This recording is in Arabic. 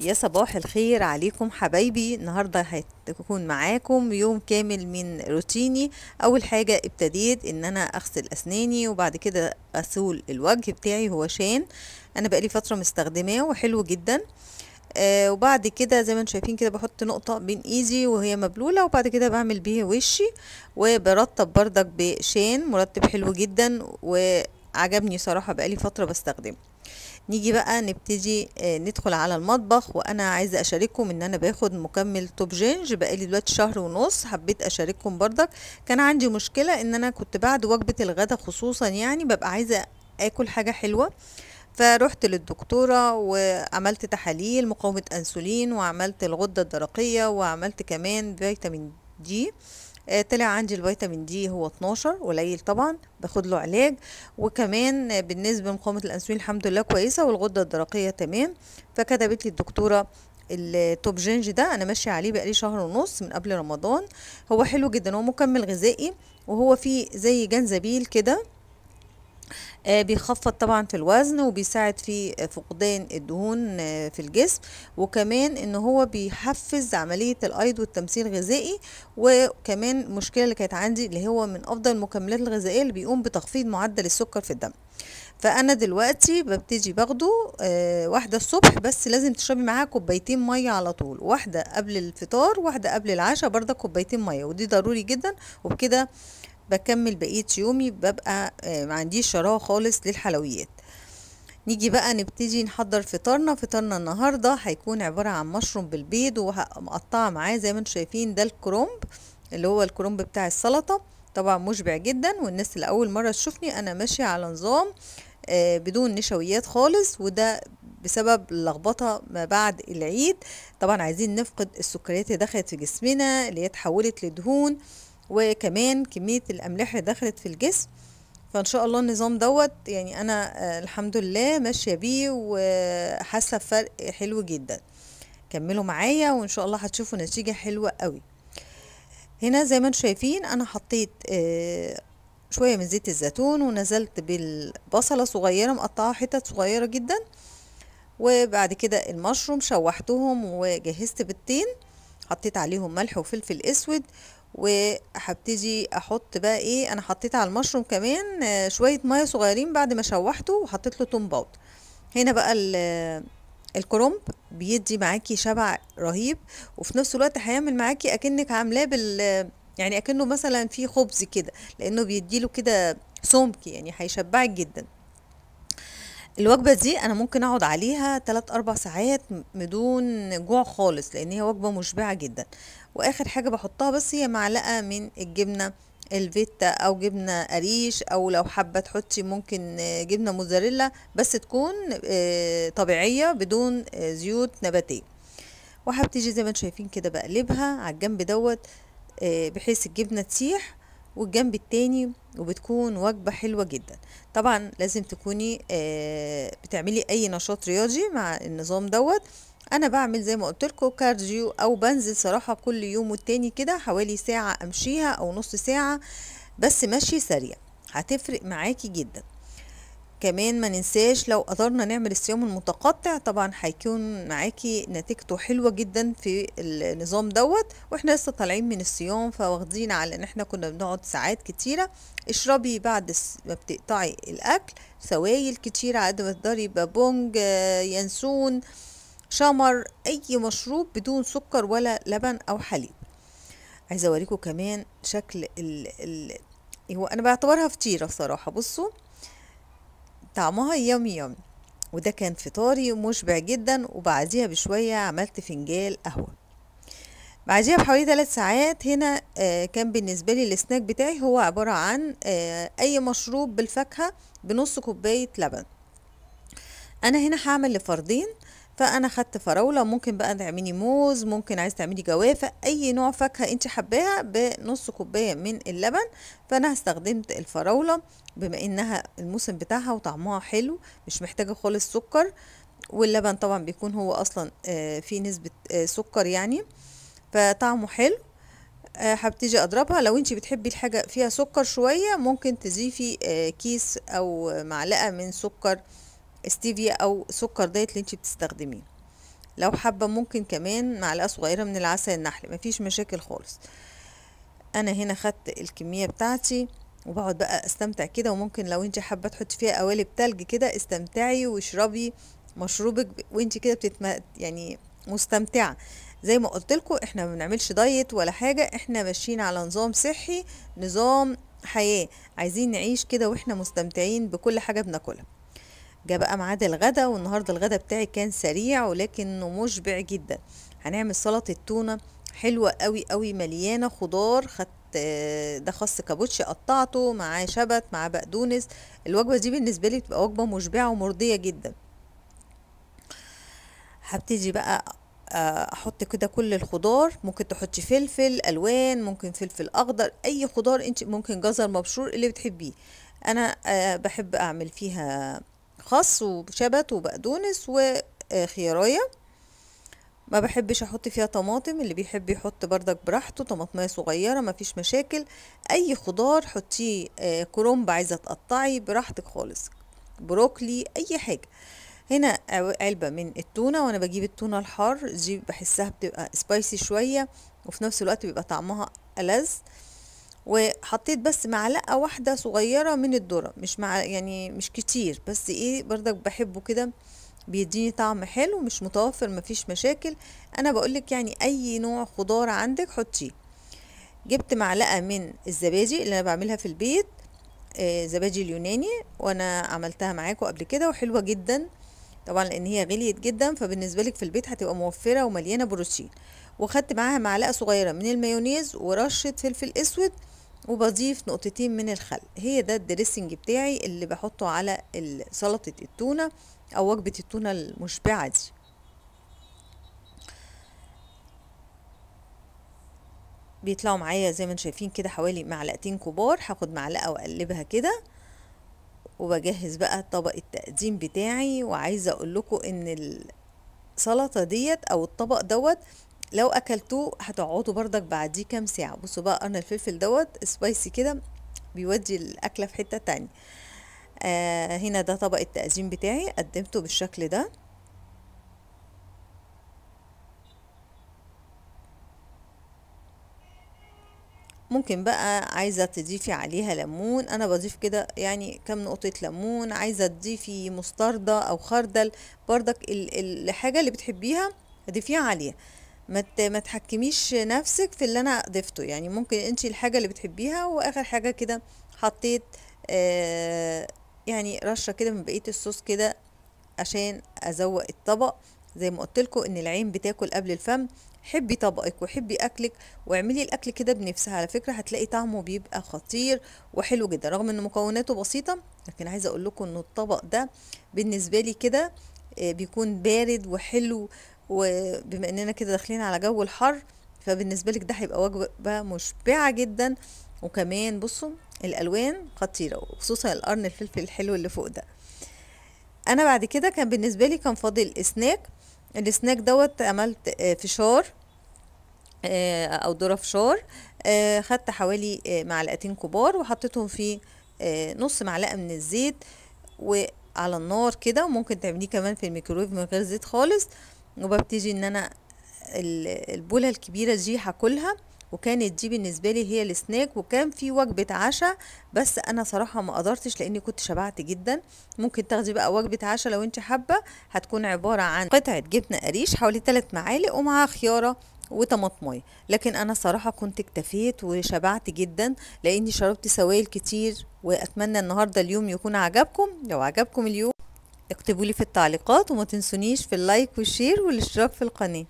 يا صباح الخير عليكم حبايبي النهاردة هتكون معاكم يوم كامل من روتيني أول حاجة ابتديت إن أنا أغسل أسناني وبعد كده أسول الوجه بتاعي هو شان أنا بقالي فترة مستخدماه وحلو جدا آه وبعد كده زي ما انتم شايفين كده بحط نقطة بين ايدي وهي مبلولة وبعد كده بعمل بيه وشي وبرطب بردك بشان مرطب حلو جدا وعجبني صراحة بقالي فترة بستخدمه نيجي بقى نبتدي آه، ندخل على المطبخ وانا عايزه اشارككم ان انا باخد مكمل توب جينج بقالي دلوقتي شهر ونص حبيت اشارككم بردك كان عندي مشكله ان انا كنت بعد وجبه الغدا خصوصا يعني ببقى عايزه اكل حاجه حلوه فروحت للدكتورة وعملت تحاليل مقاومة أنسولين وعملت الغدة الدرقية وعملت كمان فيتامين دي آه، طلع عندي الفيتامين دي هو 12 قليل طبعا باخد له علاج وكمان بالنسبه لمقاومه الانسولين الحمد لله كويسه والغده الدرقيه تمام فكتبت لي الدكتوره التوب جينج ده انا ماشيه عليه بقالي شهر ونص من قبل رمضان هو حلو جدا هو مكمل غذائي وهو فيه زي جنزبيل كده آه، بيخفض طبعا في الوزن وبيساعد في فقدان الدهون آه، في الجسم وكمان ان هو بيحفز عملية الايض والتمثيل الغذائي وكمان المشكلة اللي كانت عندي اللي هو من افضل المكملات الغذائية اللي بيقوم بتخفيض معدل السكر في الدم فانا دلوقتي ببتدي باخده آه، واحده الصبح بس لازم تشربي معاها كوبايتين ميه على طول واحده قبل الفطار واحده قبل العشاء برضه كوبايتين ميه ودي ضروري جدا وبكده بكمل بقية يومي ببقى آه، ما عنديش شراهه خالص للحلويات نيجي بقى نبتدي نحضر فطارنا فطارنا النهارده هيكون عبارة عن مشروم بالبيض ومقطعة معاه زي ما انتم شايفين ده الكرومب اللي هو الكرومب بتاع السلطة طبعا مشبع جدا والناس اللي اول مرة تشوفني انا ماشية على نظام آه، بدون نشويات خالص وده بسبب اللخبطة ما بعد العيد طبعا عايزين نفقد السكريات اللي دخلت في جسمنا اللي هي اتحولت لدهون وكمان كمية الأملاح اللي دخلت في الجسم فان شاء الله النظام دوت يعني انا آه، الحمد لله ماشيه بيه وحاسه بفرق حلو جدا كملوا معايا وان شاء الله هتشوفوا نتيجه حلوه قوي هنا زي ما انتم شايفين انا حطيت آه، شويه من زيت الزيتون ونزلت بالبصله صغيره مقطعه حتت صغيره جدا وبعد كده المشروم شوحتهم وجهزت بالطين حطيت عليهم ملح وفلفل اسود وهبتدي احط بقى ايه انا حطيت على المشروم كمان آه، شويه ميه صغيرين بعد ما شوحته وحطيت له توم باوت هنا بقى آه، الكرنب بيدي معاكي شبع رهيب وفي نفس الوقت هيعمل معاكي اكنك عاملاه بال آه، يعني اكنه مثلا في خبز كده لانه بيديله كده سمك يعني هيشبعك جدا الوجبة دي أنا ممكن أقعد عليها 3 4 ساعات بدون جوع خالص لأن هي وجبة مشبعة جدا وآخر حاجة بحطها بس هي معلقة من الجبنة الفيتا أو جبنة قريش أو لو حابة تحطي ممكن جبنة موزاريلا بس تكون آه، طبيعية بدون آه، زيوت نباتية وهبتيجي زي ما انتم شايفين كده بقلبها على الجنب دوت آه، بحيث الجبنة تسيح والجنب التاني وبتكون وجبة حلوة جدا طبعا لازم تكوني آه، بتعملي اي نشاط رياضي مع النظام دوت انا بعمل زي ما قلت لكم كارديو او بنزل صراحة كل يوم والتاني كده حوالي ساعة امشيها او نص ساعة بس ماشي سريع هتفرق معاكي جدا كمان ما ننساش لو قدرنا نعمل الصيام المتقطع طبعا هيكون معاكي نتيجته حلوه جدا في النظام دوت واحنا لسه طالعين من الصيام فواخدين على ان احنا كنا بنقعد ساعات كتيره اشربي بعد ما بتقطعي الاكل سوائل كتيره قد ما تقدري بابونج ينسون شمر اي مشروب بدون سكر ولا لبن او حليب عايزه اوريكم كمان شكل ال ال هو انا بعتبرها فطيره صراحه بصوا طعمها يامي يامي وده كان فطاري مشبع جدا وبعديها بشوية عملت فنجان قهوة بعديها بحوالي ثلاث ساعات هنا آه، كان بالنسبة لي السناك بتاعي هو عبارة عن آه، أي مشروب بالفاكهة بنص كوباية لبن أنا هنا هعمل لفردين فانا خدت فراوله ممكن بقى تعملي موز ممكن عايز تعملي جوافه اي نوع فاكهه انت حباها بنص كوبايه من اللبن فانا استخدمت الفراوله بما انها الموسم بتاعها وطعمها حلو مش محتاجه خالص سكر واللبن طبعا بيكون هو اصلا آه، فيه نسبه آه، سكر يعني فطعمه حلو آه، هبتدي اضربها لو انت بتحبي الحاجه فيها سكر شويه ممكن تضيفي كيس او معلقه من سكر ستيفيا او سكر دايت اللي انت بتستخدميه لو حابه ممكن كمان معلقه صغيره من العسل النحل مفيش مشاكل خالص انا هنا خدت الكميه بتاعتي وبقعد بقى استمتع كده وممكن لو انت حابه تحطي فيها قوالب تلج كده استمتعي واشربي مشروبك وانت كده بتتم يعني مستمتعه زي ما قلت لكم احنا ما بنعملش دايت ولا حاجه احنا ماشيين على نظام صحي نظام حياه عايزين نعيش كده واحنا مستمتعين بكل حاجه بناكلها جا بقى ميعاد الغدا والنهارده الغدا بتاعي كان سريع ولكنه مشبع جدا هنعمل سلطه تونه حلوه قوي قوي مليانه خضار خدت آه، ده خاص كابوتشي قطعته معاه شبت مع بقدونس الوجبه دي بالنسبه لي بتبقى وجبه مشبعه ومرضيه جدا هبتدي بقى آه، احط كده كل الخضار ممكن تحطي فلفل الوان ممكن فلفل اخضر اي خضار انت ممكن جزر مبشور اللي بتحبيه انا آه، بحب اعمل فيها خس وشبت وبقدونس وخيارية ما بحبش احط فيها طماطم اللي بيحب يحط بردك براحته طماطمية صغيرة مفيش مشاكل اي خضار حطيه آه، كرنب عايزة تقطعي براحتك خالص بروكلي اي حاجة هنا علبة من التونة وانا بجيب التونة الحار دي بحسها بتبقى سبايسي شوية وفي نفس الوقت بيبقى طعمها ألذ وحطيت بس معلقه واحده صغيره من الذره مش مع يعني مش كتير بس ايه بردك بحبه كده بيديني طعم حلو مش متوفر مفيش مشاكل انا بقولك يعني اي نوع خضار عندك حطيه جبت معلقه من الزبادي اللي انا بعملها في البيت آه زبادي اليوناني وانا عملتها معاكم قبل كده وحلوه جدا طبعا لان هي غليت جدا فبالنسبه لك في البيت هتبقى موفره ومليانه بروتين وخدت معاها معلقه صغيره من المايونيز ورشه فلفل اسود وبضيف نقطتين من الخل هي ده الدريسنج بتاعي اللي بحطه على سلطة التونة أو وجبة التونة المشبعة دي بيطلعوا معايا زي ما انتم شايفين كده حوالي معلقتين كبار هاخد معلقة واقلبها كده وبجهز بقى طبق التقديم بتاعي وعايزة اقول لكم ان السلطة ديت او الطبق دوت لو اكلتوه هتقعدوا برضك بعديه كام ساعه بصوا بقى انا الفلفل دوت سبايسي كده بيودي الاكله في حته تانية آه هنا ده طبق التقديم بتاعي قدمته بالشكل ده ممكن بقى عايزة تضيفي عليها ليمون انا بضيف كده يعني كام نقطة ليمون عايزة تضيفي مستردة او خردل بردك الحاجة اللي بتحبيها اضيفيها عليها ما ما تحكميش نفسك في اللي انا ضفته يعني ممكن انت الحاجه اللي بتحبيها واخر حاجه كده حطيت آه يعني رشه كده من بقيه الصوص كده عشان ازوق الطبق زي ما قلت لكم ان العين بتاكل قبل الفم حبي طبقك وحبي اكلك واعملي الاكل كده بنفسها على فكره هتلاقي طعمه بيبقى خطير وحلو جدا رغم ان مكوناته بسيطه لكن عايزه اقول لكم ان الطبق ده بالنسبه لي كده آه، بيكون بارد وحلو وبما اننا كده داخلين على جو الحر فبالنسبه لك ده هيبقى وجبه مشبعه جدا وكمان بصوا الالوان خطيره وخصوصا القرن الفلفل الحلو اللي فوق ده انا بعد كده كان بالنسبه لي كان فاضل سناك السناك دوت عملت آه، فشار آه، او ذره فشار آه، خدت حوالي معلقتين كبار وحطيتهم في نص معلقه من الزيت وعلى النار كده وممكن تعمليه كمان في الميكرويف من غير زيت خالص وببتدي ان انا البوله الكبيره دي هاكلها وكانت دي بالنسبه لي هي السناك وكان في وجبه عشاء بس انا صراحه ما قدرتش لاني كنت شبعت جدا ممكن تاخدي بقى وجبه عشاء لو انت حابه هتكون عباره عن قطعه جبنه قريش حوالي 3 معالق ومعاها خياره وطماطمايه لكن انا صراحه كنت اكتفيت وشبعت جدا لاني شربت سوائل كتير واتمنى النهارده اليوم يكون عجبكم لو عجبكم اليوم اكتبوا لي في التعليقات وما تنسونيش في اللايك والشير والاشتراك في القناة